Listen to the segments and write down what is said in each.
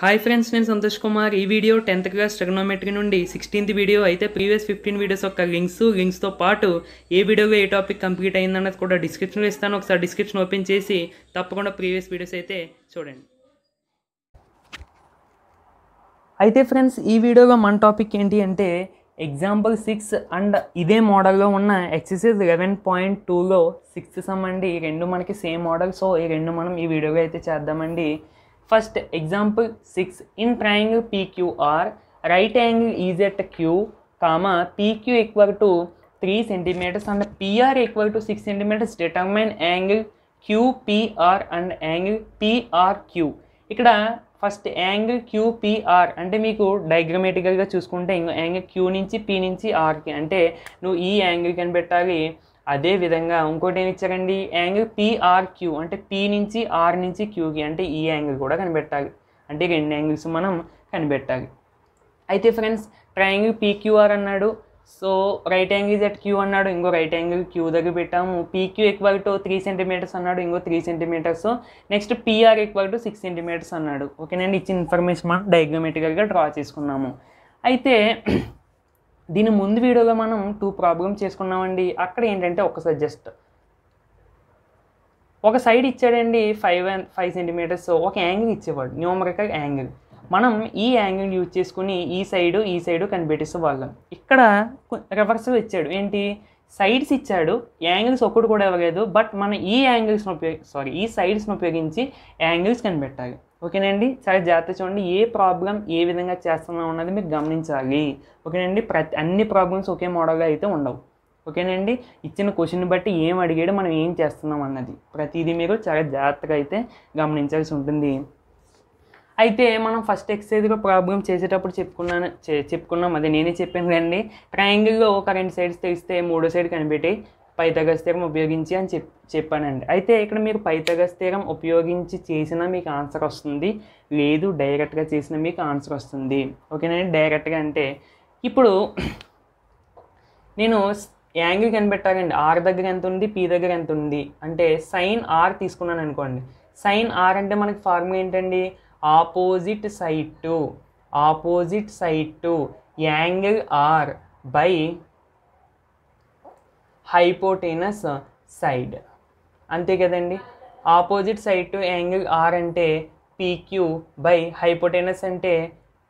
hi friends నేను సంతోష్ కుమార్ ఈ video tenth class trigonometry నుండి సిక్స్టీన్త్ వీడియో అయితే ప్రీవియస్ ఫిఫ్టీన్ వీడియోస్ యొక్క లింక్స్ లింక్స్తో పాటు ఏ వీడియోలో ఏ టాపిక్ కంప్లీట్ అయిందన్నది కూడా డిస్క్రిప్షన్లో ఇస్తాను ఒకసారి డిస్క్రిప్షన్ ఓపెన్ చేసి తప్పకుండా ప్రీవియస్ వీడియోస్ అయితే చూడండి అయితే ఫ్రెండ్స్ ఈ వీడియోలో మన టాపిక్ ఏంటి అంటే ఎగ్జాంపుల్ సిక్స్ అండ్ ఇదే మోడల్లో ఉన్న ఎక్సర్సైజ్ లెవెన్ పాయింట్ టూలో సిక్స్త్ సమ్ అండి ఈ రెండు మనకి సేమ్ మోడల్ సో ఈ రెండు మనం ఈ వీడియోగా అయితే చేద్దామండి first example six in triangle PQR right angle is at Q comma PQ equal to three centimetres and PR equal to six centimetres determine angle Q QPR and angle Q ఇక్కడ first angle Q QPR అంటే మీకు డయాగ్రమేటికల్గా చూసుకుంటే ఇంకో angle Q నుంచి P నుంచి ఆర్కి అంటే నువ్వు ఈ యాంగిల్ కనిపెట్టాలి అదే విధంగా ఇంకోటి ఏమి ఇచ్చారండి యాంగిల్ క్యూ అంటే పి నుంచి ఆర్ నుంచి క్యూకి అంటే ఈ యాంగిల్ కూడా కనిపెట్టాలి అంటే రెండు యాంగిల్స్ మనం కనిపెట్టాలి అయితే ఫ్రెండ్స్ ట్రయాంగిల్ పీక్యూఆర్ అన్నాడు so right angle at Q అన్నాడు ఇంకో రైట్ యాంగిల్ క్యూ దగ్గర పెట్టాము PQ equal to three centimetres అన్నాడు ఇంకో three centimetres next PR equal to six centimetres అన్నాడు ఓకేనండి ఇచ్చిన ఇన్ఫర్మేషన్ మనం డయాగ్నోమెటికల్గా డ్రా చేసుకున్నాము అయితే దీని ముందు వీడియోలో మనం టూ ప్రాబ్లమ్ చేసుకున్నామండి అక్కడ ఏంటంటే ఒక సజెస్ట్ ఒక సైడ్ ఇచ్చాడండి ఫైవ్ ఫైవ్ సెంటీమీటర్స్ ఒక యాంగిల్ ఇచ్చేవాడు న్యూమరికల్ యాంగిల్ మనం ఈ యాంగిల్ యూజ్ చేసుకుని ఈ సైడు ఈ సైడు కనిపెట్టేసే వాళ్ళం ఇక్కడ రివర్సల్ ఇచ్చాడు ఏంటి సైడ్స్ ఇచ్చాడు యాంగిల్స్ ఒకటి కూడా ఇవ్వలేదు బట్ మనం ఈ యాంగిల్స్ని ఉపయోగ సారీ ఈ సైడ్స్ని ఉపయోగించి యాంగిల్స్ కనిపెట్టాలి ఓకేనండి చాలా జాగ్రత్త చూడండి ఏ ప్రాబ్లం ఏ విధంగా చేస్తున్నాం అన్నది మీరు గమనించాలి ఓకేనండి ప్రతి అన్ని ప్రాబ్లమ్స్ ఒకే మోడల్గా అయితే ఉండవు ఓకేనండి ఇచ్చిన క్వశ్చన్ బట్టి ఏం అడిగాడు మనం ఏం చేస్తున్నాం అన్నది ప్రతిదీ మీరు చాలా జాగ్రత్తగా అయితే గమనించాల్సి ఉంటుంది అయితే మనం ఫస్ట్ ఎక్సైజ్లో ప్రాబ్లం చేసేటప్పుడు చెప్పుకున్నాను చెప్పుకున్నాం అది నేనే చెప్పాను కండి ట్రయాంగిల్లో ఒక రెండు సైడ్స్ తెలిస్తే మూడో సైడ్ కనిపెట్టి పైతగస్ తీరం ఉపయోగించి అని చెప్ చెప్పానండి అయితే ఇక్కడ మీరు పైతగస్ తీరం ఉపయోగించి చేసినా మీకు ఆన్సర్ వస్తుంది లేదు డైరెక్ట్గా చేసినా మీకు ఆన్సర్ వస్తుంది ఓకేనండి డైరెక్ట్గా అంటే ఇప్పుడు నేను యాంగిల్ కనిపెట్టాలండి ఆర్ దగ్గర ఎంత ఉంది పీ దగ్గర ఎంత ఉంది అంటే సైన్ ఆర్ తీసుకున్నాను అనుకోండి సైన్ ఆర్ అంటే మనకి ఫార్ములా ఏంటండి opposite side to opposite side to angle R by hypotenuse side అంతే కదండి opposite side to angle R అంటే పీక్యూ బై హైపోటేనస్ అంటే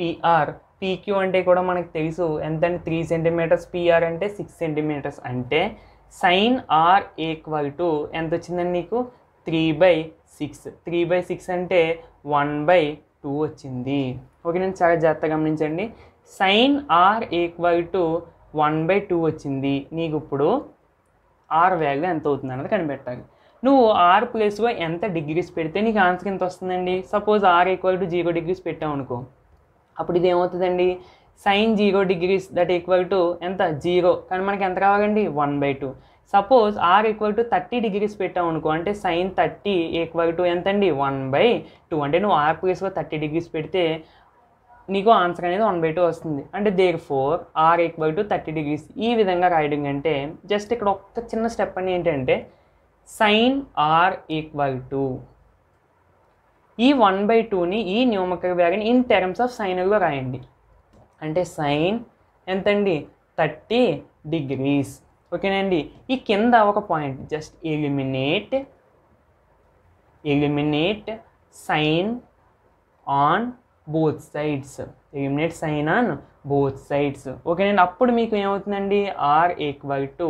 పిఆర్ పీక్యూ అంటే కూడా మనకు తెలుసు ఎంతంటే త్రీ సెంటీమీటర్స్ పిఆర్ అంటే సిక్స్ సెంటీమీటర్స్ అంటే సైన్ ఆర్ ఈక్వల్ టు ఎంత వచ్చిందండి నీకు three by six three by six అంటే వన్ బై టూ వచ్చింది ఓకే నేను చాలా జాగ్రత్తగా గమనించండి sine R equal to one by two వచ్చింది నీకు ఇప్పుడు ఆర్ వ్యాల్యూ ఎంత అవుతుంది అన్నది కనిపెట్టాలి నువ్వు ఆర్ ప్లేస్లో ఎంత డిగ్రీస్ పెడితే నీకు ఆన్సర్ ఎంత వస్తుందండి suppose R equal to zero degrees పెట్టావు అనుకో అప్పుడు ఇది ఏమవుతుందండి sine zero degrees that equal to ఎంత జీరో కానీ మనకి ఎంత కావాలండి one by two suppose R equal to thirty degrees పెట్టావు అనుకో అంటే సైన్ థర్టీ ఈక్వల్ టు ఎంత అండి వన్ బై టూ అంటే నువ్వు ఆర్ ప్లేస్లో థర్టీ డిగ్రీస్ పెడితే నీకు ఆన్సర్ అనేది వన్ బై టూ వస్తుంది అంటే therefore R equal to thirty degrees ఈ విధంగా రాయడం అంటే జస్ట్ ఇక్కడ ఒక్క చిన్న స్టెప్ అని ఏంటంటే సైన్ ఆర్ ఈక్వల్ టు ఈ వన్ బై టూని ఈ న్యూమకర్ వ్యాగని ఇన్ టర్మ్స్ ఆఫ్ సైన్లో రాయండి అంటే సైన్ ఎంతండి థర్టీ డిగ్రీస్ ఓకేనండి ఈ కింద ఒక point just eliminate eliminate sine on both sides eliminate sine on both sides ఓకేనండి అప్పుడు మీకు ఏమవుతుందండి R equal to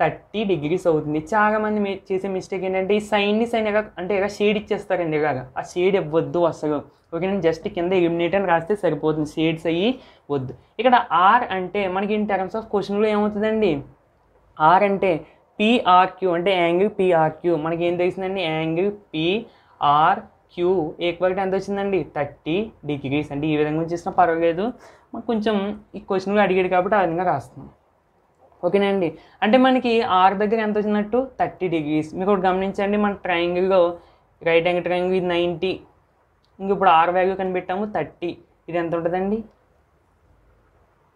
thirty degrees అవుతుంది చాలామంది చేసే మిస్టేక్ ఏంటంటే ఈ సైన్ని సైన్ ఎలా అంటే ఇలా షేడ్ ఇచ్చేస్తారండి ఇలాగా ఆ షేడ్ ఇవ్వద్దు అసలు ఓకేనండి జస్ట్ కింద ఎలిమినేట్ అని రాస్తే సరిపోతుంది షేడ్స్ అయ్యి వద్దు ఇక్కడ ఆర్ అంటే మనకి ఇన్ టర్మ్స్ ఆఫ్ క్వశ్చన్లో ఏమవుతుందండి ఆర్ అంటే పిఆర్క్యూ అంటే యాంగిల్ పిఆర్క్యూ మనకి ఏం తెలిసిందండి యాంగిల్ పీఆర్క్యూ ఈక్వల్ ఎంత వచ్చిందండి థర్టీ డిగ్రీస్ అంటే ఈ విధంగా వచ్చేసినా పర్వాలేదు మనం కొంచెం ఈ కూడా అడిగాడు కాబట్టి ఆ విధంగా రాస్తున్నాం ఓకేనండి అంటే మనకి ఆర్ దగ్గర ఎంత వచ్చినట్టు థర్టీ డిగ్రీస్ మీకు ఒకటి గమనించండి మన ట్రయాంగిల్లో రైట్ యాంగిల్ ట్రయాంగిల్ ఇది నైంటీ ఇంక ఇప్పుడు ఆర్ వాల్యూ కనిపెట్టాము థర్టీ ఇది ఎంత ఉంటుందండి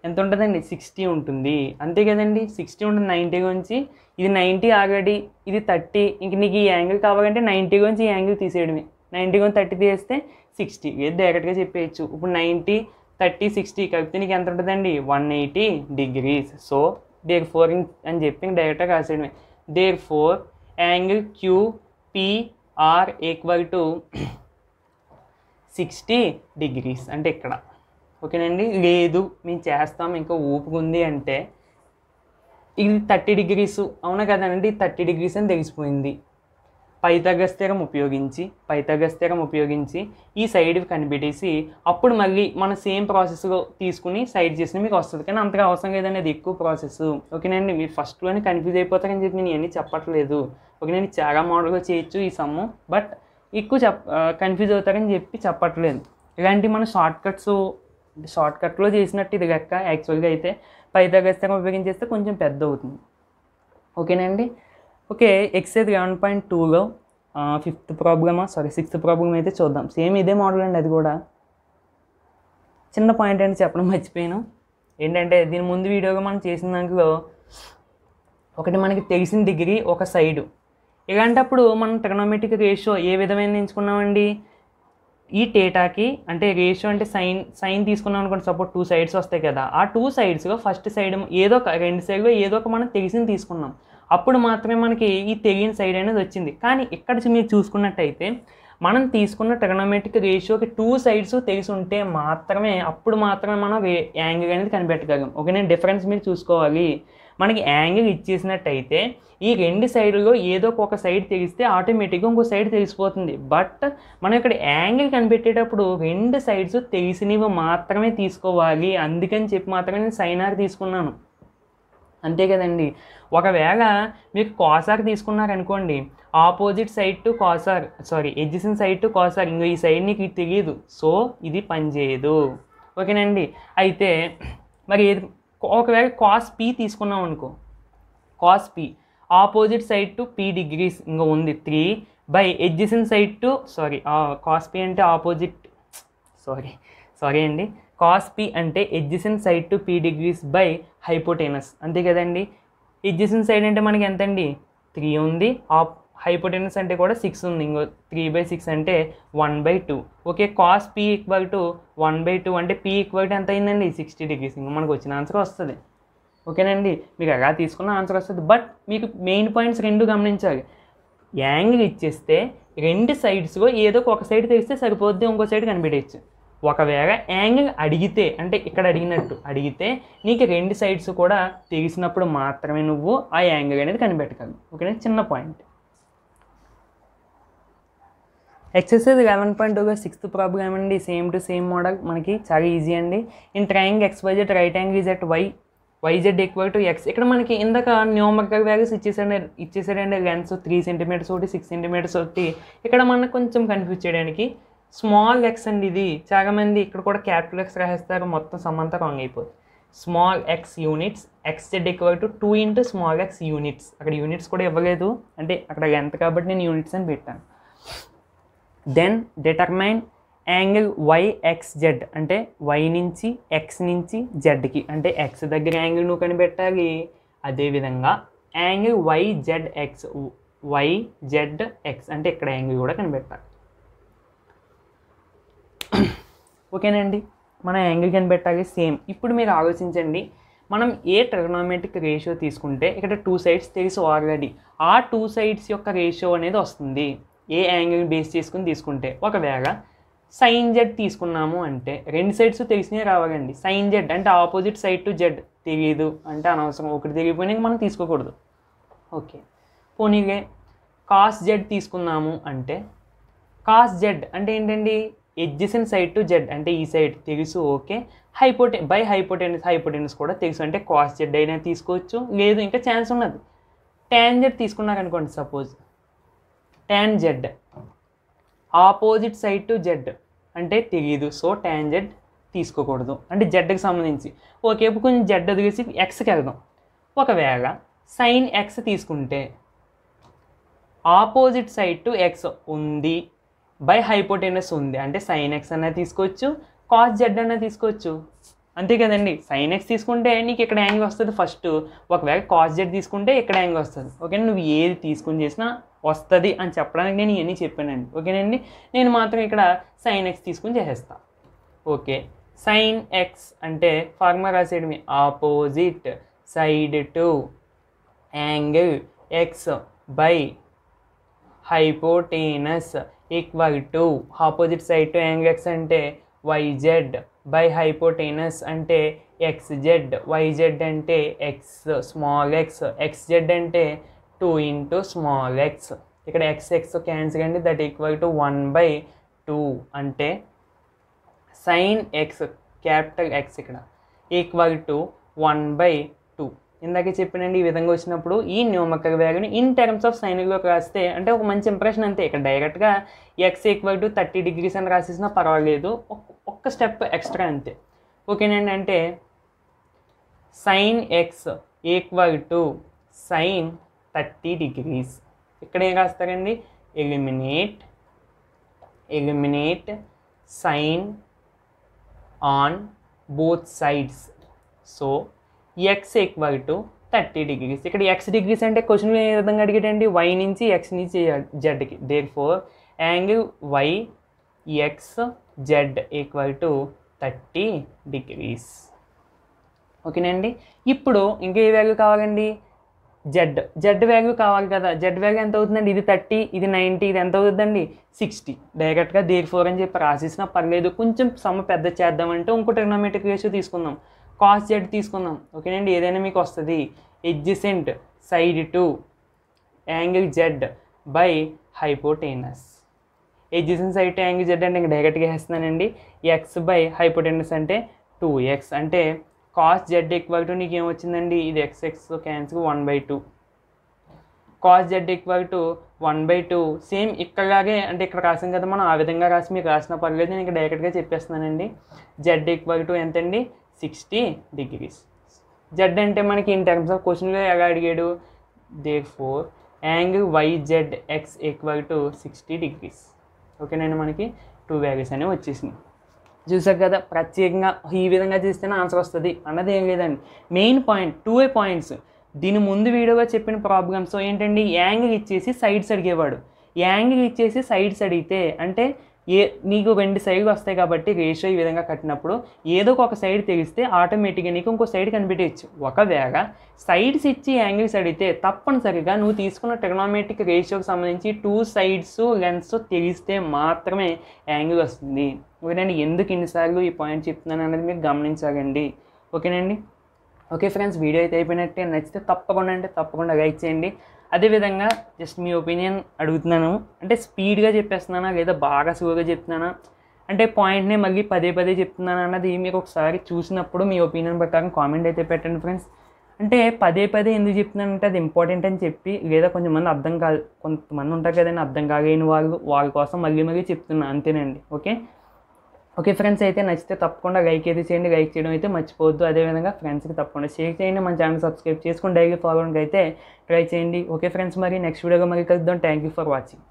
ఎంత ఉంటుందండి సిక్స్టీ ఉంటుంది అంతే కదండి సిక్స్టీ ఉంటుంది నైంటీ గురించి ఇది నైంటీ ఆల్రెడీ ఇది థర్టీ ఇంక నీకు ఈ యాంగిల్ కావాలంటే నైంటీ గురించి ఈ యాంగిల్ తీసేయడమే నైంటీ గురించి థర్టీ తీస్తే సిక్స్టీ ఏది డైరెక్ట్గా చెప్పేయచ్చు ఇప్పుడు నైంటీ థర్టీ సిక్స్టీ కలిపితే నీకు ఎంత ఉంటుందండి one eighty degrees so therefore అని చెప్పి డైరెక్ట్గా రాసేయడమే therefore angle Q PR equal to sixty degrees అంటే ఇక్కడ ఓకేనండి లేదు మేము చేస్తాం ఇంకా ఉంది అంటే ఇది థర్టీ డిగ్రీస్ అవునా కదండి థర్టీ డిగ్రీస్ అని తెలిసిపోయింది పైతగస్ స్థిరం ఉపయోగించి పైతగస్ స్థిరం ఉపయోగించి ఈ సైడ్ కనిపెట్టేసి అప్పుడు మళ్ళీ మన సేమ్ ప్రాసెస్లో తీసుకుని సైడ్ చేసిన మీకు వస్తుంది కానీ అంతగా అవసరం లేదండి అది ఎక్కువ ప్రాసెస్ ఓకేనండి మీరు ఫస్ట్లోనే కన్ఫ్యూజ్ అయిపోతారని చెప్పి నేను ఇవన్నీ చెప్పట్లేదు ఓకేనండి చాలా మోడల్గా చేయొచ్చు ఈ సమ్ము బట్ ఎక్కువ చెప్ కన్ఫ్యూజ్ అవుతారని చెప్పి చెప్పట్లేదు ఇలాంటి మన షార్ట్ కట్స్ షార్ట్ కట్లో చేసినట్టు ఇది గక్క యాక్చువల్గా అయితే పైతాగస్తంగా ఉపయోగించేస్తే కొంచెం పెద్ద అవుతుంది ఓకేనండి ఓకే ఎక్సైజ్ వన్ పాయింట్ టూలో ఫిఫ్త్ ప్రాబ్లమా సారీ సిక్స్త్ ప్రాబ్లం అయితే చూద్దాం సేమ్ ఇదే మోడల్ అండి అది కూడా చిన్న పాయింట్ అండి చెప్పడం మర్చిపోయాను ఏంటంటే దీని ముందు వీడియోగా మనం చేసిన దాంట్లో ఒకటి మనకి తెలిసిన డిగ్రీ ఒక సైడు ఇలాంటప్పుడు మనం ట్రిగనోమెట్రిక్ రేషియో ఏ విధమైన ఎంచుకున్నామండి ఈ టేటాకి అంటే రేషియో అంటే సైన్ సైన్ తీసుకున్నాం అనుకోండి సపోజ్ టూ సైడ్స్ వస్తాయి కదా ఆ టూ సైడ్స్గా ఫస్ట్ సైడ్ ఏదో ఒక రెండు సైడ్లో ఏదో ఒక మనం తెలిసింది తీసుకున్నాం అప్పుడు మాత్రమే మనకి ఈ తెలియని సైడ్ అనేది వచ్చింది కానీ ఇక్కడ మీరు చూసుకున్నట్టయితే మనం తీసుకున్న ట్రిగనోమెట్రిక్ రేషియోకి టూ సైడ్స్ తెలిసి ఉంటే మాత్రమే అప్పుడు మాత్రమే మనం యాంగిల్ అనేది కనిపెట్టగలం ఒకనే డిఫరెన్స్ మీరు చూసుకోవాలి మనకి యాంగిల్ ఇచ్చేసినట్టయితే ఈ రెండు సైడ్లో ఏదో ఒక సైడ్ తెగిస్తే ఆటోమేటిక్గా ఇంకో సైడ్ తెలిసిపోతుంది బట్ మనం ఇక్కడ యాంగిల్ కనిపెట్టేటప్పుడు రెండు సైడ్స్ తెలిసినవి మాత్రమే తీసుకోవాలి అందుకని చెప్పి మాత్రమే నేను సైనార్ తీసుకున్నాను అంతే కదండి ఒకవేళ మీకు కోసార్ తీసుకున్నారనుకోండి opposite side to cos R sorry adjacent side to cos R ఇంకో ఈ సైడ్ నీకు తెలియదు సో ఇది పనిచేయదు ఓకేనండి అయితే మరి ఏది ఒకవేళ కాస్ పీ తీసుకున్నాం అనుకో cos P opposite side to P degrees ఇంకా ఉంది three by adjacent side to sorry cos P అంటే ఆపోజిట్ సారీ సారీ అండి కాస్ పీ అంటే adjacent side to P degrees by hypotenuse అంతే కదండి ఎడ్జిసన్ సైడ్ అంటే మనకి ఎంతండి త్రీ ఉంది ఆప్ హైపోటెన్స్ అంటే కూడా సిక్స్ ఉంది ఇంకో త్రీ బై సిక్స్ అంటే one by two okay cos P equal to one by two అంటే పి ఈక్వల్ టు ఎంత అయిందండి సిక్స్టీ డిగ్రీస్ ఇంకా మనకు వచ్చిన ఆన్సర్ వస్తుంది ఓకేనండి మీకు ఎలా తీసుకున్న ఆన్సర్ వస్తుంది బట్ మీకు మెయిన్ పాయింట్స్ రెండు గమనించాలి యాంగిల్ ఇచ్చేస్తే రెండు సైడ్స్లో ఏదో ఒక సైడ్ తెలిస్తే సరిపోద్ది ఇంకో సైడ్ కనిపెట్టచ్చు ఒకవేళ యాంగిల్ అడిగితే అంటే ఇక్కడ అడిగినట్టు అడిగితే నీకు రెండు సైడ్స్ కూడా తెలిసినప్పుడు మాత్రమే నువ్వు ఆ యాంగిల్ అనేది కనిపెట్టగలవు ఓకేనండి చిన్న పాయింట్ ఎక్సర్సైజ్ లెవెన్ పాయింట్ టూగా సిక్స్త్ ప్రాబ్లం అండి సేమ్ టు సేమ్ మోడల్ మనకి చాలా ఈజీ అండి in triangle XYZ right angle is at Y YZ equal to X ఇక్కడ మనకి ఇందాక న్యూమర్కల్ వాల్యూస్ ఇచ్చేసాడు ఇచ్చేసాడండి లెన్స్ త్రీ సెంటీమీటర్స్ ఒకటి సిక్స్ సెంటీమీటర్స్ ఒకటి ఇక్కడ మనకు కొంచెం కన్ఫ్యూజ్ చేయడానికి స్మాల్ ఎక్స్ అండి ఇది చాలా మంది ఇక్కడ కూడా క్యాపిటల్ ఎక్స్ రాసేస్తారు మొత్తం సమంతా రాంగ్ అయిపోతుంది small x units X Z equal to two into small x units అక్కడ యూనిట్స్ కూడా ఇవ్వలేదు అంటే అక్కడ ఎంత కాబట్టి నేను యూనిట్స్ అని పెట్టాను then determine angle Y X Z అంటే వై నుంచి ఎక్స్ నుంచి జెడ్కి అంటే ఎక్స్ దగ్గర యాంగిల్ నువ్వు కనిపెట్టాలి అదేవిధంగా angle Y Z X Y Z X అంటే ఇక్కడ యాంగిల్ కూడా కనిపెట్టాలి ఓకేనండి మన యాంగిల్ కనిపెట్టాలి సేమ్ ఇప్పుడు మీరు ఆలోచించండి మనం ఏ ట్రగనామెట్రిక్ రేషియో తీసుకుంటే ఇక్కడ టూ సైడ్స్ తెలుసు ఆల్రెడీ ఆ టూ సైడ్స్ యొక్క రేషియో అనేది వస్తుంది ఏ యాంగిల్ బేస్ చేసుకుని తీసుకుంటే ఒకవేళ సైన్ జెడ్ తీసుకున్నాము అంటే రెండు సైడ్స్ తెలిసినవి రావాలండి సైన్ జెడ్ అంటే ఆపోజిట్ సైడ్ టు జెడ్ తెలియదు అంటే అనవసరం ఒకటి తెలియపోయినాక మనం తీసుకోకూడదు ఓకే పోనీగే కాస్ జెడ్ తీసుకున్నాము అంటే కాస్ జెడ్ అంటే ఏంటండి ఎడ్జెసెంట్ సైడ్ టు జెడ్ అంటే ఈ సైడ్ తెలుసు okay hypotenuse by hypotenuse hypotenuse కూడా తెలుసు అంటే కాస్ జెడ్ అయినా తీసుకోవచ్చు లేదు ఇంకా ఛాన్స్ ఉన్నది ట్యాన్ జెడ్ తీసుకున్నారనుకోండి suppose tan Z opposite side to Z అంటే తెలియదు సో ట్యాన్ జెడ్ తీసుకోకూడదు అంటే జెడ్కి సంబంధించి ఓకే కొంచెం జెడ్ ఎదిగేసి ఎక్స్కి వెళ్దాం ఒకవేళ సైన్ ఎక్స్ తీసుకుంటే ఆపోజిట్ సైడ్ టు ఎక్స్ ఉంది బై హైపోటెనస్ ఉంది అంటే సైన్ ఎక్స్ అన్నది తీసుకోవచ్చు కాస్ జెడ్ అన్నా తీసుకోవచ్చు అంతే కదండి సైన్ ఎక్స్ తీసుకుంటే నీకు ఇక్కడ యాంగిల్ వస్తుంది ఫస్ట్ ఒకవేళ కాస్ జెడ్ తీసుకుంటే ఇక్కడ యాంగిల్ వస్తుంది ఓకే నువ్వు ఏది తీసుకుని చేసినా వస్తుంది అని చెప్పడానికి నేను ఇవన్నీ చెప్పానండి ఓకేనండి నేను మాత్రం ఇక్కడ సైన్ ఎక్స్ తీసుకుని చేసేస్తాను ఓకే సైన్ ఎక్స్ అంటే ఫార్మా రాసేయడం opposite side to angle X by hypotenuse equal to opposite side to angle X అంటే వైజెడ్ బై హైపోటేనస్ అంటే ఎక్స్ జెడ్ వైజెడ్ అంటే X small x X Z అంటే two into small x ఇక్కడ x x cancel అండి that equal to one by two అంటే sine X capital X ఇక్కడ equal to one by two ఇందాక చెప్పినండి ఈ విధంగా వచ్చినప్పుడు ఈ న్యూమక్క వాల్యూని ఇన్ టర్మ్స్ ఆఫ్ సైన్లో రాస్తే అంటే ఒక మంచి ఇంప్రెషన్ అంతే ఇక్కడ డైరెక్ట్గా X equal to thirty degrees అని రాసేసినా పర్వాలేదు ఒక్క స్టెప్ ఎక్స్ట్రా అంతే ఓకేనండి అంటే sine X equal to sine thirty degrees ఇక్కడ ఏం రాస్తారండి eliminate eliminate sine on both sides so X equal to thirty degrees ఇక్కడ ఎక్స్ డిగ్రీస్ అంటే క్వశ్చన్ ఏ విధంగా అడిగేటండి వై నుంచి ఎక్స్ నుంచి జెడ్కి therefore angle Y X Z equal to thirty degrees ఓకేనండి ఇప్పుడు ఇంకా ఏ వాల్యూ కావాలండి జెడ్ జెడ్ వాల్యూ కావాలి కదా జెడ్ వాల్యూ ఎంత అవుతుందండి ఇది థర్టీ ఇది నైంటీ ఇది ఎంత అవుతుందండి సిక్స్టీ డైరెక్ట్గా దేర్ ఫోర్ అని చెప్పి రాసేసినా పర్లేదు కొంచెం సమ పెద్ద చేద్దామంటే ఇంకో ట్రిగ్నోమెట్రిక్ రేషియో తీసుకుందాం కాస్ జెడ్ తీసుకుందాం ఓకేనండి ఏదైనా మీకు వస్తుంది adjacent side to angle Z by hypotenuse adjacent side to angle Z అంటే ఇంకా డైరెక్ట్గా వేస్తున్నానండి ఎక్స్ బై హైపోటేనస్ అంటే టూ ఎక్స్ అంటే కాస్ జెడ్ ఈక్వల్ టు నీకు ఏమొచ్చిందండి ఇది X X one by two cos Z equal to one by two same ఇక్కడలాగే అంటే ఇక్కడ రాసాం కదా మనం ఆ విధంగా రాసి మీకు రాసిన పర్లేదు నేను ఇక్కడ డైరెక్ట్గా చెప్పేస్తున్నానండి జెడ్ ఈక్వల్ టు ఎంతండి సిక్స్టీ డిగ్రీస్ జెడ్ అంటే మనకి ఇన్ టర్మ్స్ ఆఫ్ క్వశ్చన్లో ఎలా అడిగాడు therefore angle Z X equal to sixty degrees ఓకేనండి మనకి టూ వ్యాల్యూస్ అనేవి వచ్చేసినాయి చూసారు కదా ప్రత్యేకంగా ఈ విధంగా చేస్తేనే ఆన్సర్ వస్తుంది అన్నది ఏం లేదండి మెయిన్ పాయింట్ టూ ఏ పాయింట్స్ దీని ముందు వీడియోగా చెప్పిన ప్రాబ్లమ్స్ ఏంటండి యాంగిల్ ఇచ్చేసి సైడ్స్ అడిగేవాడు యాంగిల్ ఇచ్చేసి సైడ్స్ అడిగితే అంటే ఏ నీకు రెండు సైడ్ వస్తాయి కాబట్టి రేషియో ఈ విధంగా కట్టినప్పుడు ఏదో ఒక సైడ్ తెగిస్తే ఆటోమేటిక్గా నీకు ఇంకో సైడ్ కనిపెట్టేయచ్చు ఒకవేళ సైడ్స్ ఇచ్చి యాంగిల్స్ అడిగితే తప్పనిసరిగా నువ్వు తీసుకున్న ట్రిగనామెట్రిక్ రేషియోకి సంబంధించి టూ సైడ్స్ లెన్స్ తెగిస్తే మాత్రమే యాంగిల్ వస్తుంది ఓకేనండి ఎందుకు ఇన్నిసార్లు ఈ పాయింట్ చెప్తున్నాను అనేది మీరు గమనించాలండి ఓకేనండి ఓకే ఫ్రెండ్స్ వీడియో అయితే అయిపోయినట్టే నచ్చితే తప్పకుండా అంటే తప్పకుండా లైక్ చేయండి అదేవిధంగా జస్ట్ మీ ఒపీనియన్ అడుగుతున్నాను అంటే స్పీడ్గా చెప్పేస్తున్నానా లేదా బాగా స్లోగా చెప్తున్నానా అంటే పాయింట్నే మళ్ళీ పదే పదే చెప్తున్నాను అన్నది మీరు ఒకసారి చూసినప్పుడు మీ ఒపీనియన్ ప్రకారం కామెంట్ అయితే పెట్టండి ఫ్రెండ్స్ అంటే పదే పదే ఎందుకు చెప్తున్నానంటే అది ఇంపార్టెంట్ అని చెప్పి లేదా కొంతమంది అర్థం కాదు కొంతమంది ఉంటారు కదండి అర్థం కాగలేని వాళ్ళు వాళ్ళ కోసం మళ్ళీ మళ్ళీ చెప్తున్నాను అంతేనండి ఓకే ఓకే ఫ్రెండ్స్ అయితే నచ్చితే తప్పకుండా లైక్ అయితే చేయండి లైక్ చేయడం అయితే మర్చిపోవద్దు అదేవిధంగా ఫ్రెండ్స్కి తప్పకుండా షేర్ చేయండి మన ఛానల్ సబ్స్క్రైబ్ చేసుకుని డైలీ ఫాలోయింగ్ అయితే ట్రై చేయండి ఓకే ఫ్రెండ్స్ మరి నెక్స్ట్ వీడియోగా మరి కలుద్దాం థ్యాంక్ యూ ఫర్ వాచింగ్